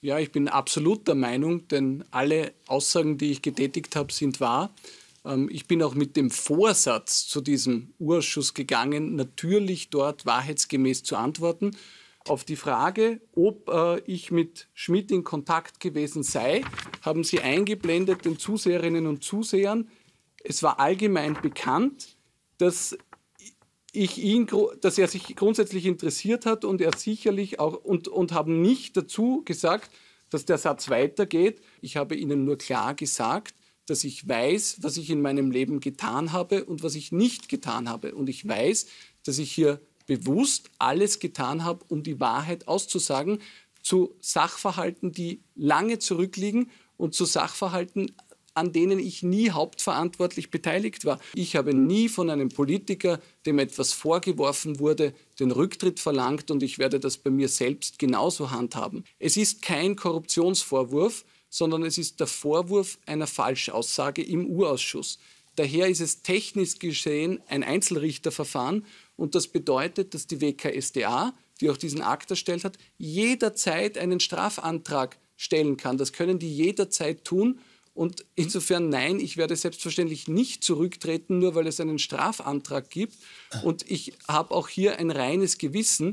Ja, ich bin absolut der Meinung, denn alle Aussagen, die ich getätigt habe, sind wahr. Ähm, ich bin auch mit dem Vorsatz zu diesem Urschuss gegangen, natürlich dort wahrheitsgemäß zu antworten. Auf die Frage, ob äh, ich mit Schmidt in Kontakt gewesen sei, haben Sie eingeblendet den Zuseherinnen und Zusehern. Es war allgemein bekannt, dass ich ihn, dass er sich grundsätzlich interessiert hat und er sicherlich auch und, und haben nicht dazu gesagt, dass der Satz weitergeht. Ich habe Ihnen nur klar gesagt, dass ich weiß, was ich in meinem Leben getan habe und was ich nicht getan habe. Und ich weiß, dass ich hier bewusst alles getan habe, um die Wahrheit auszusagen zu Sachverhalten, die lange zurückliegen und zu Sachverhalten, an denen ich nie hauptverantwortlich beteiligt war. Ich habe nie von einem Politiker, dem etwas vorgeworfen wurde, den Rücktritt verlangt und ich werde das bei mir selbst genauso handhaben. Es ist kein Korruptionsvorwurf, sondern es ist der Vorwurf einer Falschaussage im Urausschuss. Daher ist es technisch geschehen ein Einzelrichterverfahren und das bedeutet, dass die WKSDA, die auch diesen Akt erstellt hat, jederzeit einen Strafantrag stellen kann. Das können die jederzeit tun und insofern nein, ich werde selbstverständlich nicht zurücktreten, nur weil es einen Strafantrag gibt. Und ich habe auch hier ein reines Gewissen.